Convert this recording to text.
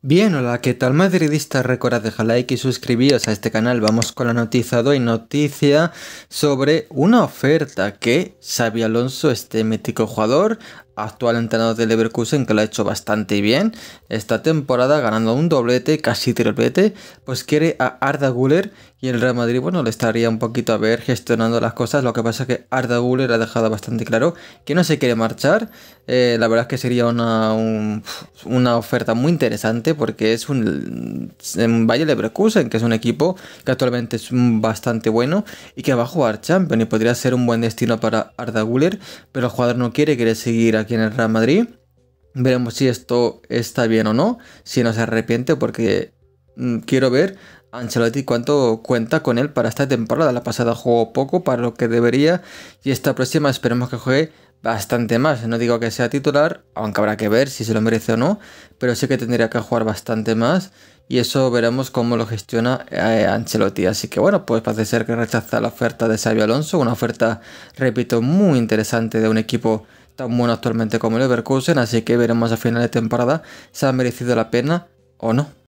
Bien, hola, ¿qué tal madridista? Recordad dejar like y suscribiros a este canal. Vamos con la noticia de hoy, noticia sobre una oferta que Xavi Alonso, este mítico jugador, actual entrenador de Leverkusen, que lo ha hecho bastante bien esta temporada, ganando un doblete, casi triplete, pues quiere a Arda Guller y el Real Madrid, bueno, le estaría un poquito a ver gestionando las cosas. Lo que pasa es que Arda Guller ha dejado bastante claro que no se quiere marchar. Eh, la verdad es que sería una, oferta muy interesante porque es un, Valle de Leverkusen, que es un equipo que actualmente es bastante bueno y que va a jugar Champions y podría ser un buen destino para Arda Guller, pero el jugador no quiere, quiere seguir aquí en el Real Madrid. Veremos si esto está bien o no, si no se arrepiente, porque Mm, quiero ver Ancelotti cuánto cuenta con él para esta temporada. La pasada jugó poco para lo que debería y esta próxima esperemos que juegue bastante más. No digo que sea titular, aunque habrá que ver si se lo merece o no, pero sí que tendría que jugar bastante más y eso veremos cómo lo gestiona eh, Ancelotti. Así que bueno, pues parece ser que rechaza la oferta de Xavi Alonso, una oferta, repito, muy interesante de un equipo tan bueno actualmente como el Leverkusen, así que veremos a final de temporada si ha merecido la pena o no.